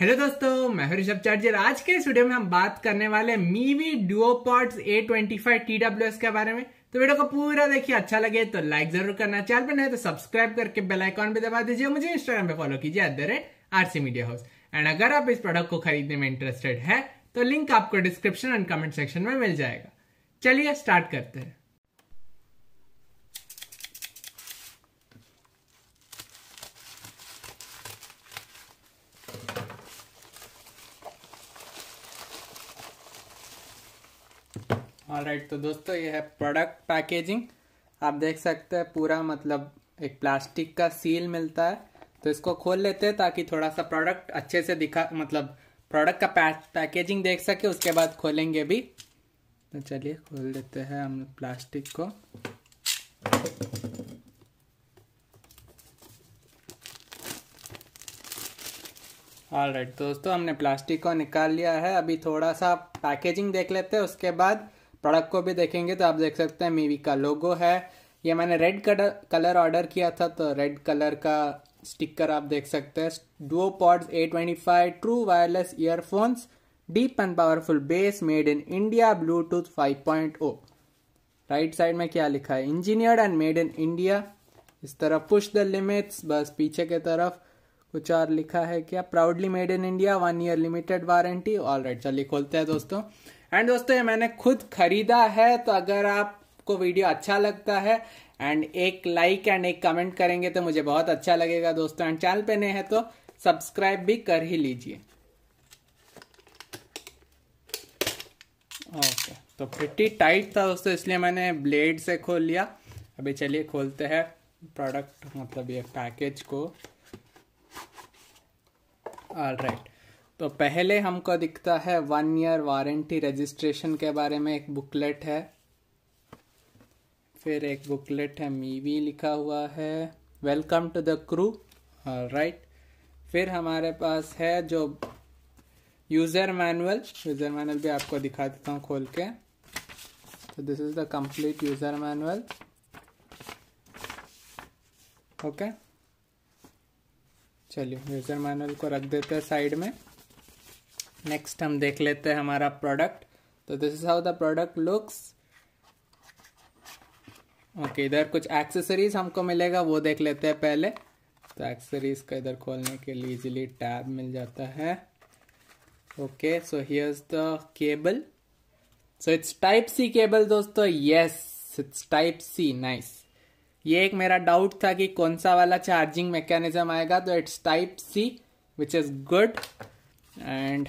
Hello दोस्तों मैं Rishabh charger आज के इस वीडियो में हम बात करने वाले Mivi pod A twenty five T W S के बारे में तो वीडियो को पूरा देखिए अच्छा लगे तो लाइक जरूर करना चैनल पर नहीं तो सब्सक्राइब करके बेल आइकॉन भी दबा दीजिए मुझे इंस्टाग्राम पे फॉलो कीजिए at the rate RC media house and अगर आप इस प्रोडक्ट को खरीदने में इंटरेस्टेड है तो लिंक आपको डिस्क्रिप्शन एंड कमेंट सेक्शन में मिल जाएगा चलिए स्टार्ट करते हैं ऑल right, तो दोस्तों ये है प्रोडक्ट पैकेजिंग आप देख सकते हैं पूरा मतलब एक प्लास्टिक का सील मिलता है तो इसको खोल लेते हैं ताकि थोड़ा सा प्रोडक्ट अच्छे से दिखा मतलब प्रोडक्ट का पैकेजिंग देख सके उसके बाद खोलेंगे भी तो चलिए खोल देते हैं हम प्लास्टिक को ऑल राइट right, दोस्तों हमने प्लास्टिक को निकाल लिया है अभी थोड़ा सा पैकेजिंग देख लेते हैं उसके बाद प्रोडक्ट को भी देखेंगे तो आप देख सकते हैं मीवी का लोगो है ये मैंने रेड कलर ऑर्डर किया था तो रेड कलर का स्टिकर आप देख सकते हैं Duo pods A twenty five true wireless earphones deep and powerful bass made in India Bluetooth 5.0 right side में क्या लिखा है engineered and made in India इस तरफ पुश द लिमिट्स बस पीछे के तरफ कुछ और लिखा है क्या proudly made in India one year limited warranty all right चलिए खोलते हैं दोस्तों एंड दोस्तों ये मैंने खुद खरीदा है तो अगर आपको वीडियो अच्छा लगता है एंड एक लाइक एंड एक कमेंट करेंगे तो मुझे बहुत अच्छा लगेगा दोस्तों एंड चैनल पे नए हैं तो सब्सक्राइब भी कर ही लीजिए ओके तो प्रिटी टाइट था दोस्तों इसलिए मैंने ब्लेड से खोल लिया अभी चलिए खोलते हैं प्रोडक्ट मतलब ये पैकेज को ऑल राइट तो पहले हमको दिखता है वन ईयर वारंटी रजिस्ट्रेशन के बारे में एक बुकलेट है फिर एक बुकलेट है मीवी लिखा हुआ है welcome to the crew right फिर हमारे पास है जो यूज़र मैनुअल यूज़र मैनुअल भी आपको दिखा देता हूँ खोल के तो this is the complete user manual okay चलिए यूज़र मैनुअल को रख देते हैं साइड में नेक्स्ट हम देख लेते हैं हमारा प्रोडक्ट तो this is how the product looks okay इधर कुछ एक्सेसरीज हमको मिलेगा वो देख लेते हैं पहले तो एक्सेसरीज का इधर खोलने के लिए इजिली टैब मिल जाता है okay so here's the cable so it's type C cable दोस्तों yes it's type C nice ये एक मेरा डाउट था कि कौन सा वाला चार्जिंग मैकेनिज्म आएगा तो it's type C which is good and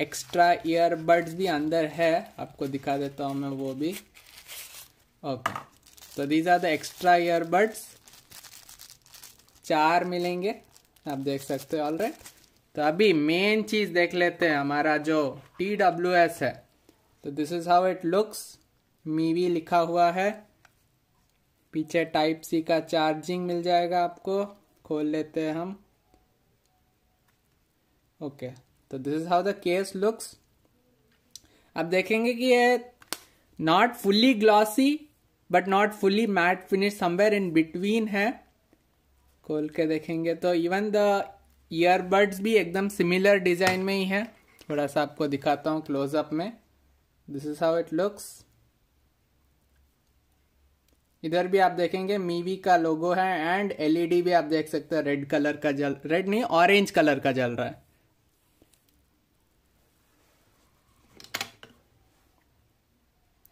extra earbuds भी अंदर है आपको दिखा देता हूँ मैं वो भी ओके तो these are the extra earbuds चार मिलेंगे आप देख सकते हो ऑल राइट तो अभी मेन चीज़ देख लेते हैं हमारा जो टी डब्ल्यू एस है तो this is how it looks Mivi लिखा हुआ है पीछे टाइप सी का चार्जिंग मिल जाएगा आपको खोल लेते हैं हम ओके okay. तो this is how the case looks अब देखेंगे कि ये not fully glossy but not fully matte finish somewhere in between है खोल के देखेंगे तो इवन द ईयरबड्स भी एकदम सिमिलर डिजाइन में ही है थोड़ा सा आपको दिखाता हूँ क्लोजअप में this is how it looks इधर भी आप देखेंगे मीवी का लोगो है एंड एलईडी e भी आप देख सकते हैं रेड कलर का जल रेड नहीं ऑरेंज कलर का जल रहा है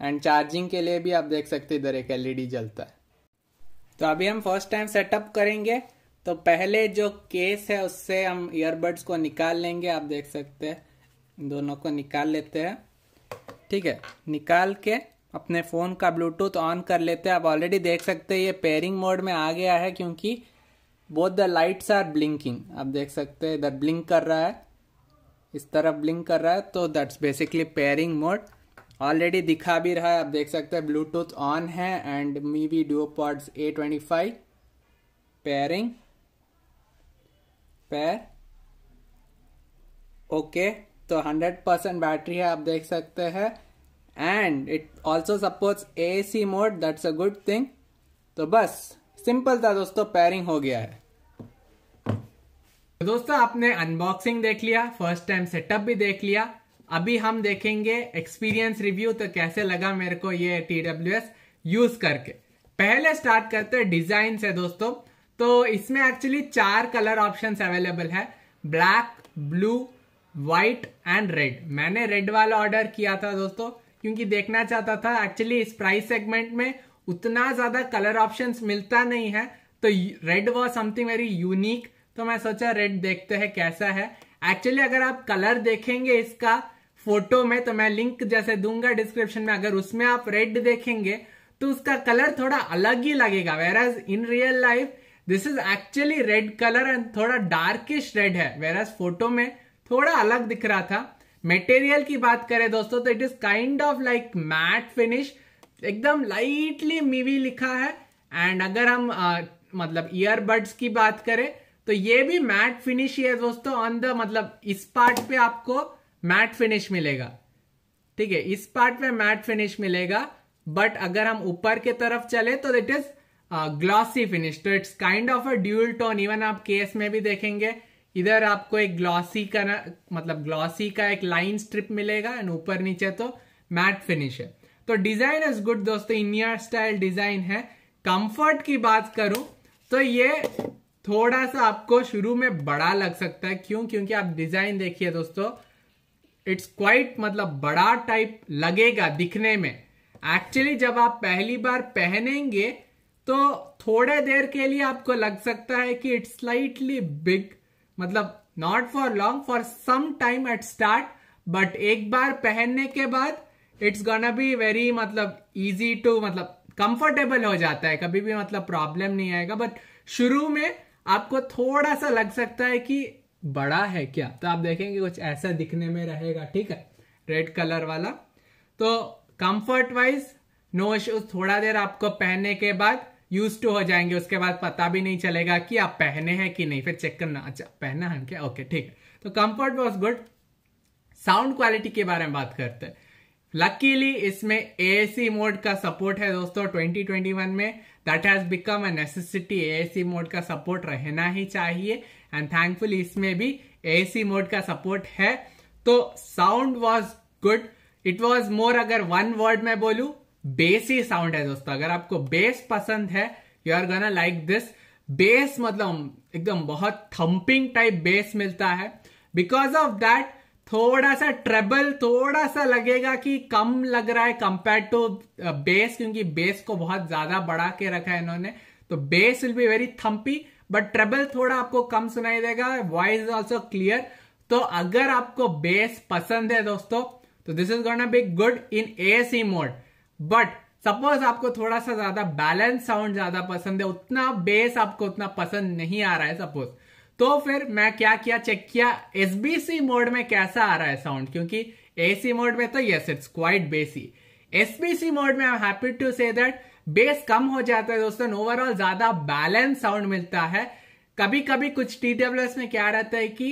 एंड चार्जिंग के लिए भी आप देख सकते इधर एक एलईडी e जलता है तो अभी हम फर्स्ट टाइम सेटअप करेंगे तो पहले जो केस है उससे हम ईयरबड्स को निकाल लेंगे आप देख सकते हैं दोनों को निकाल लेते हैं ठीक है निकाल के अपने फ़ोन का ब्लूटूथ ऑन कर लेते हैं आप ऑलरेडी देख सकते हैं ये पेयरिंग मोड में आ गया है क्योंकि both the lights are blinking आप देख सकते हैं इधर ब्लिंक कर रहा है इस तरफ ब्लिंक कर रहा है तो that's basically pairing mode already दिखा भी रहा है आप देख सकते हैं ब्लूटूथ ऑन है and Mivi duo pods A twenty five pairing pair okay तो हंड्रेड परसेंट बैटरी है आप देख सकते हैं and it also supports A C mode that's a good thing तो बस सिंपल था दोस्तों पेयरिंग हो गया है तो दोस्तों आपने अनबॉक्सिंग देख लिया फर्स्ट टाइम सेटअप भी देख लिया अभी हम देखेंगे एक्सपीरियंस रिव्यू तो कैसे लगा मेरे को ये टी डब्ल्यू एस यूज करके पहले स्टार्ट करते हैं डिजाइन से दोस्तों तो इसमें एक्चुअली चार कलर ऑप्शन अवेलेबल है black blue white and red मैंने रेड वाला ऑर्डर किया था दोस्तों क्योंकि देखना चाहता था एक्चुअली इस प्राइस सेगमेंट में उतना ज्यादा कलर ऑप्शंस मिलता नहीं है तो red was something very unique तो मैं सोचा रेड देखते हैं कैसा है एक्चुअली अगर आप कलर देखेंगे इसका फोटो में तो मैं लिंक जैसे दूंगा डिस्क्रिप्शन में अगर उसमें आप रेड देखेंगे तो उसका कलर थोड़ा अलग ही लगेगा whereas in real life this is actually red colour and थोड़ा डार्किश रेड है वेराज फोटो में थोड़ा अलग दिख रहा था मेटेरियल की बात करें दोस्तों तो it is kind of like matte finish एकदम लाइटली मीवी लिखा है एंड अगर हम आ, मतलब ईयरबड्स की बात करें तो ये भी मैट फिनिश ही है दोस्तों ऑन द मतलब इस पार्ट पे आपको मैट फिनिश मिलेगा ठीक है इस पार्ट में मैट फिनिश मिलेगा बट अगर हम ऊपर के तरफ चले तो इट इज ग्लॉसी फिनिश तो it's kind of a dual tone even आप केस में भी देखेंगे इधर आपको एक ग्लॉसी का ना मतलब ग्लॉसी का एक लाइन स्ट्रिप मिलेगा एंड ऊपर नीचे तो मैट फिनिश है तो डिजाइन इज गुड दोस्तों इंडिया स्टाइल डिजाइन है कंफर्ट की बात करूं तो ये थोड़ा सा आपको शुरू में बड़ा लग सकता है क्यों क्योंकि आप डिजाइन देखिए दोस्तों इट्स क्वाइट मतलब बड़ा टाइप लगेगा दिखने में एक्चुअली जब आप पहली बार पहनेंगे तो थोड़े देर के लिए आपको लग सकता है कि इट्स स्लाइटली बिग मतलब not for long for some time at start but एक बार पहनने के बाद इट्स गोना बी वेरी मतलब इजी टू मतलब कंफर्टेबल हो जाता है कभी भी मतलब प्रॉब्लम नहीं आएगा बट शुरू में आपको थोड़ा सा लग सकता है कि बड़ा है क्या तो आप देखेंगे कुछ ऐसा दिखने में रहेगा ठीक है रेड कलर वाला तो कंफर्ट वाइज नो इश्यूज थोड़ा देर आपको पहनने के बाद यूज टू हो जाएंगे उसके बाद पता भी नहीं चलेगा कि आप पहने हैं कि नहीं फिर चेक करना अच्छा पहना है क्या ओके ठीक है तो comfort was good sound quality के बारे में बात करते हैं लकीली इसमें एसी मोड का सपोर्ट है दोस्तों 2021 में that has become a necessity C mode का सपोर्ट रहना ही चाहिए एंड थैंकफुल इसमें भी सी मोड का सपोर्ट है तो sound was good it was more अगर वन वर्ड में बोलू बेसी साउंड है दोस्तों अगर आपको बेस पसंद है you are gonna like this bass मतलब एकदम बहुत थम्पिंग टाइप बेस मिलता है बिकॉज ऑफ दैट थोड़ा सा ट्रेबल थोड़ा सा लगेगा कि कम लग रहा है कंपेयर टू बेस क्योंकि बेस को बहुत ज्यादा बढ़ा के रखा है इन्होंने तो bass will be very thumpy but treble थोड़ा आपको कम सुनाई देगा वॉइस ऑल्सो क्लियर तो अगर आपको बेस पसंद है दोस्तों तो this is gonna be good in A C mode but suppose आपको थोड़ा सा ज्यादा बैलेंस साउंड ज्यादा पसंद है उतना बेस आपको उतना पसंद नहीं आ रहा है सपोज तो फिर मैं क्या किया चेक किया एसबीसी मोड में कैसा आ रहा है साउंड क्योंकि एसी मोड में तो yes it's quite bassy SBC mode में I happy to say that bass कम हो जाता है दोस्तों ओवरऑल ज्यादा बैलेंस साउंड मिलता है कभी कभी कुछ टी में क्या रहता है कि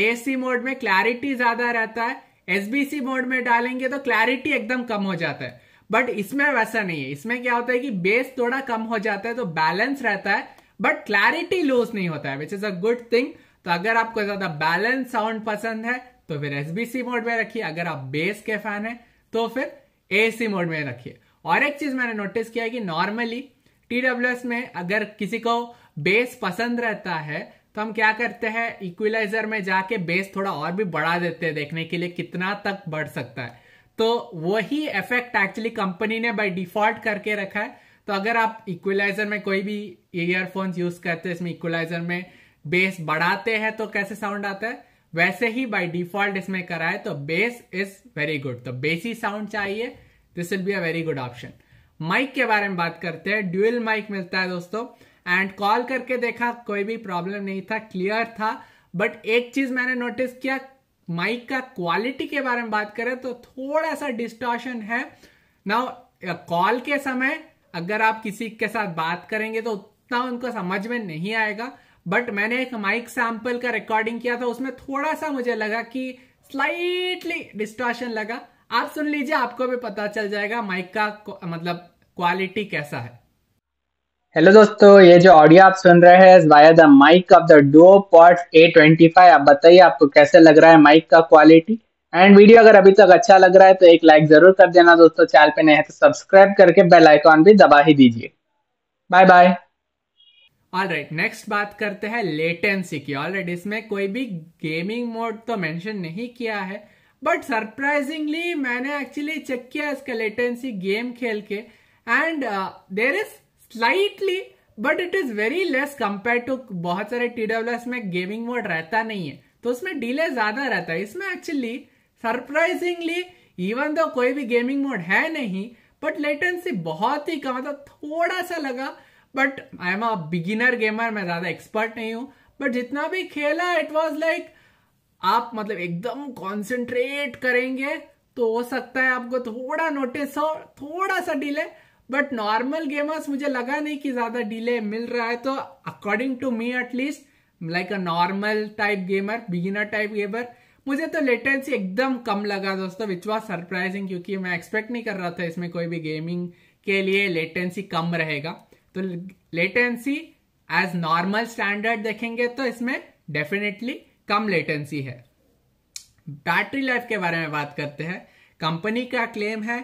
एसी मोड में क्लैरिटी ज्यादा रहता है एसबीसी मोड में डालेंगे तो क्लैरिटी एकदम कम हो जाता है बट इसमें वैसा नहीं है इसमें क्या होता है कि बेस थोड़ा कम हो जाता है तो बैलेंस रहता है बट क्लैरिटी लूज नहीं होता है which is a good thing तो अगर आपको ज्यादा बैलेंस साउंड पसंद है तो फिर एसबीसी मोड में रखिए अगर आप बेस के फैन है तो फिर एसी मोड में रखिए और एक चीज मैंने नोटिस किया है कि नॉर्मली टी में अगर किसी को बेस पसंद रहता है तो हम क्या करते हैं इक्विलाइजर में जाके बेस थोड़ा और भी बढ़ा देते हैं देखने के लिए कितना तक बढ़ सकता है तो वही इफेक्ट एक्चुअली कंपनी ने बाय डिफॉल्ट करके रखा है तो अगर आप इक्वलाइजर में कोई भी ईयरफोन्स यूज करते हैं इसमें इक्वलाइजर में बेस बढ़ाते हैं तो कैसे साउंड आता है वैसे ही बाय डिफॉल्ट इसमें कराए तो बेस इज वेरी गुड तो बेसी साउंड चाहिए this will be a very good option mic के बारे में बात करते हैं ड्यूल माइक मिलता है दोस्तों एंड कॉल करके देखा कोई भी प्रॉब्लम नहीं था क्लियर था बट एक चीज मैंने नोटिस किया माइक का क्वालिटी के बारे में बात करें तो थोड़ा सा डिस्टॉशन है नाउ कॉल के समय अगर आप किसी के साथ बात करेंगे तो उतना उनको समझ में नहीं आएगा बट मैंने एक माइक सैंपल का रिकॉर्डिंग किया था उसमें थोड़ा सा मुझे लगा कि स्लाइटली डिस्ट्रॉशन लगा आप सुन लीजिए आपको भी पता चल जाएगा माइक का मतलब क्वालिटी कैसा है हेलो दोस्तों ये जो ऑडियो आप सुन रहे हैं via the mic of the duo pod A twenty five आप बताइए आपको कैसे लग रहा है माइक का क्वालिटी एंड वीडियो अगर अभी तक अच्छा लग रहा है तो एक लाइक जरूर कर देना दोस्तों चैनल पे नए हैं तो सब्सक्राइब करके बेल आइकॉन भी दबा ही दीजिए बाय बाय ऑलराइट नेक्स्ट बात करते हैं लेटेंसी की ऑलराइट right, इसमें कोई भी गेमिंग मोड तो मेंशन नहीं किया है बट सरप्राइजिंगली मैंने एक्चुअली चेक किया इसका लेटेंसी गेम खेल के and there is slightly but it is very less compare to बहुत सारे टी में गेमिंग मोड रहता नहीं है तो उसमें डिले ज्यादा रहता है इसमें एक्चुअली सरप्राइजिंगली इवन तो कोई भी गेमिंग मोड है नहीं बट लेटेंसी बहुत ही कम था तो थोड़ा सा लगा but I am a beginner gamer मैं ज्यादा एक्सपर्ट नहीं हूं बट जितना भी खेला इट वॉज लाइक आप मतलब एकदम कॉन्सेंट्रेट करेंगे तो हो सकता है आपको थोड़ा नोटिस हो थोड़ा सा डिले बट नॉर्मल गेमर्स मुझे लगा नहीं कि ज्यादा डिले मिल रहा है तो according to me at least like a normal type gamer beginner type gamer मुझे तो लेटेंसी एकदम कम लगा दोस्तों विच वॉज सरप्राइजिंग क्योंकि मैं एक्सपेक्ट नहीं कर रहा था इसमें कोई भी गेमिंग के लिए लेटेंसी कम रहेगा तो लेटेंसी एज नॉर्मल स्टैंडर्ड देखेंगे तो इसमें डेफिनेटली कम लेटेंसी है बैटरी लाइफ के बारे में बात करते हैं कंपनी का क्लेम है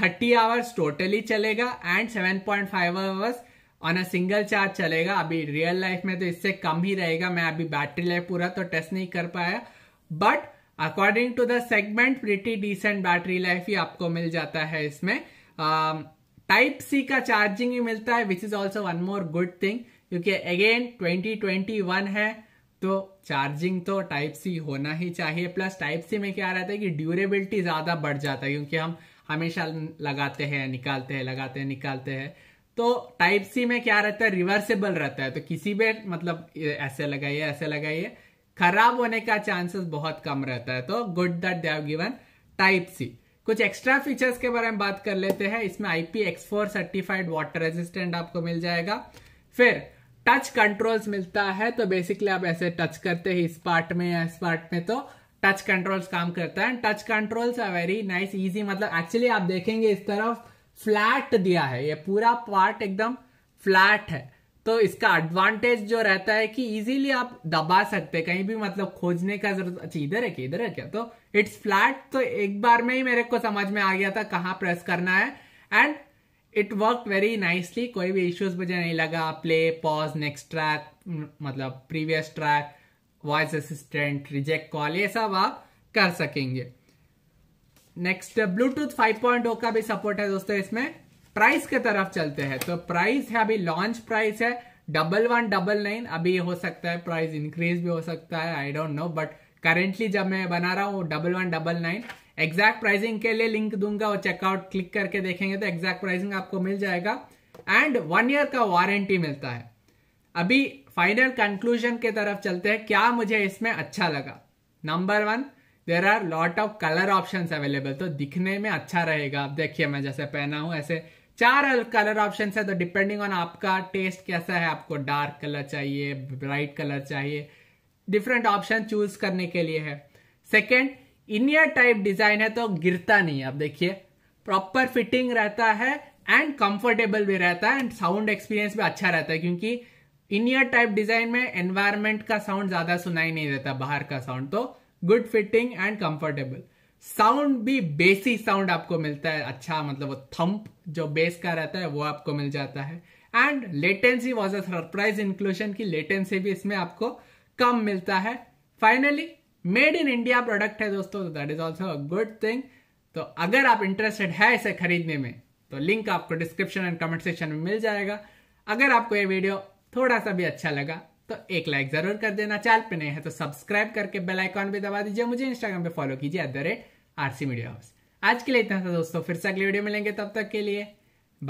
30 आवर्स टोटली चलेगा and 7.5 hours on a single charge चलेगा अभी रियल लाइफ में तो इससे कम ही रहेगा मैं अभी बैटरी लाइफ पूरा तो टेस्ट नहीं कर पाया but according to the segment pretty decent battery life ही आपको मिल जाता है इसमें टाइप uh, सी का चार्जिंग ही मिलता है which is also one more good thing क्योंकि अगेन 2021 है तो चार्जिंग तो टाइप सी होना ही चाहिए प्लस टाइप सी में क्या रहता है कि ड्यूरेबिलिटी ज़्यादा बढ़ जाता है क्योंकि हम हमेशा लगाते हैं निकालते हैं लगाते हैं निकालते हैं तो टाइप सी में क्या रहता है रिवर्सेबल रहता है तो किसी भी मतलब ऐसे लगाइए ऐसे लगाइए खराब होने का चांसेस बहुत कम रहता है तो good that they've given type C कुछ एक्स्ट्रा फीचर्स के बारे में बात कर लेते हैं इसमें IP X four certified water resistant आपको मिल जाएगा फिर टच कंट्रोल्स मिलता है तो बेसिकली आप ऐसे टच करते हैं इस पार्ट में या इस पार्ट में तो टच कंट्रोल्स काम करता है touch controls are very nice easy मतलब एक्चुअली आप देखेंगे इस तरफ फ्लैट दिया है ये पूरा पार्ट एकदम फ्लैट है तो इसका एडवांटेज जो रहता है कि इजीली आप दबा सकते कहीं भी मतलब खोजने का जरूरत अच्छा इधर है कि इधर है क्या तो इट्स फ्लैट तो एक बार में ही मेरे को समझ में आ गया था कहाँ प्रेस करना है and it work very nicely कोई भी इश्यूज मुझे नहीं लगा प्ले पॉज नेक्स्ट ट्रैक मतलब previous track voice assistant reject call ये सब आप कर सकेंगे नेक्स्ट ब्लूटूथ 5.0 का भी सपोर्ट है दोस्तों इसमें प्राइस के तरफ चलते हैं तो प्राइस है अभी लॉन्च प्राइस है डबल वन डबल नाइन अभी हो सकता है प्राइस इंक्रीज भी हो सकता है I don't know but currently जब मैं बना रहा हूँ double one double nine exact pricing के लिए लिंक दूंगा और चेकआउट क्लिक करके देखेंगे तो एग्जैक्ट प्राइसिंग आपको मिल जाएगा एंड वन ईयर का वारंटी मिलता है अभी फाइनल कंक्लूजन के तरफ चलते हैं क्या मुझे इसमें अच्छा लगा number one there are lot of colour option available तो दिखने में अच्छा रहेगा आप देखिए मैं जैसे पहना हूं ऐसे चार कलर ऑप्शन है तो डिपेंडिंग ऑन आपका टेस्ट कैसा है आपको डार्क कलर चाहिए ब्राइट कलर चाहिए डिफरेंट ऑप्शन चूज करने के लिए है सेकेंड इनियर टाइप डिजाइन है तो गिरता नहीं है आप देखिए प्रॉपर फिटिंग रहता है एंड कंफर्टेबल भी रहता है एंड साउंड एक्सपीरियंस भी अच्छा रहता है क्योंकि इनियर टाइप डिजाइन में एनवायरमेंट का साउंड ज्यादा सुनाई नहीं देता बाहर का साउंड तो good fitting and comfortable sound भी बेसी साउंड आपको मिलता है अच्छा मतलब वो थंप जो बेस का रहता है वो आपको मिल जाता है and latency was a surprise inclusion की लेटेंसी भी इसमें आपको कम मिलता है finally made in India product है दोस्तों that is also a good thing तो अगर आप इंटरेस्टेड है इसे खरीदने में तो लिंक आपको डिस्क्रिप्शन एंड कमेंट सेक्शन में मिल जाएगा अगर आपको ये वीडियो थोड़ा सा भी अच्छा लगा तो एक लाइक जरूर कर देना चैनल पे नहीं है तो सब्सक्राइब करके बेल आइकॉन भी दबा दीजिए मुझे इंस्टाग्राम पे फॉलो कीजिए at the rate RC media house आज के लिए इतना था दोस्तों फिर से अगले वीडियो मिलेंगे तब तक के लिए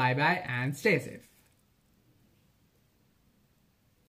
bye bye and stay safe